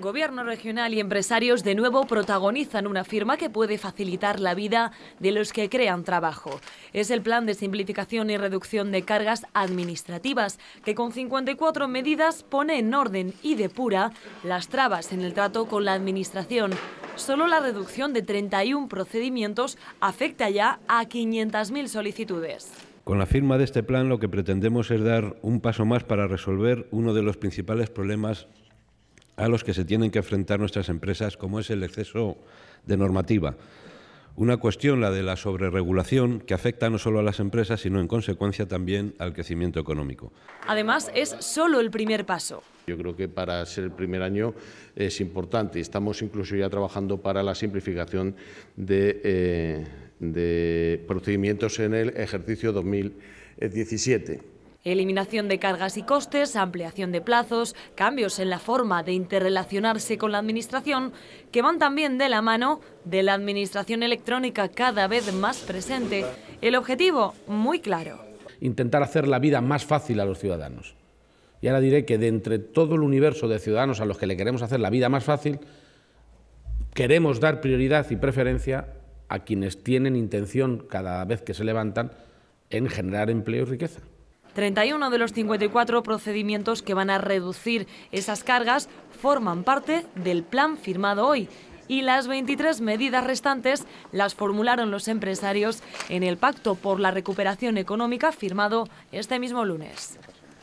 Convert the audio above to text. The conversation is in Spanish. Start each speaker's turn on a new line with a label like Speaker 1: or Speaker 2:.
Speaker 1: Gobierno regional y empresarios de nuevo protagonizan una firma que puede facilitar la vida de los que crean trabajo. Es el plan de simplificación y reducción de cargas administrativas, que con 54 medidas pone en orden y depura las trabas en el trato con la administración. Solo la reducción de 31 procedimientos afecta ya a 500.000 solicitudes.
Speaker 2: Con la firma de este plan lo que pretendemos es dar un paso más para resolver uno de los principales problemas a los que se tienen que enfrentar nuestras empresas, como es el exceso de normativa. Una cuestión, la de la sobreregulación, que afecta no solo a las empresas, sino en consecuencia también al crecimiento económico.
Speaker 1: Además, es solo el primer paso.
Speaker 2: Yo creo que para ser el primer
Speaker 3: año es importante. Estamos incluso ya trabajando para la simplificación de, eh, de procedimientos en el ejercicio 2017.
Speaker 1: Eliminación de cargas y costes, ampliación de plazos, cambios en la forma de interrelacionarse con la Administración, que van también de la mano de la Administración electrónica cada vez más presente. El objetivo, muy claro.
Speaker 4: Intentar hacer la vida más fácil a los ciudadanos. Y ahora diré que de entre todo el universo de ciudadanos a los que le queremos hacer la vida más fácil, queremos dar prioridad y preferencia a quienes tienen intención, cada vez que se levantan, en generar empleo y riqueza.
Speaker 1: 31 de los 54 procedimientos que van a reducir esas cargas forman parte del plan firmado hoy y las 23 medidas restantes las formularon los empresarios en el Pacto por la Recuperación Económica firmado este mismo lunes.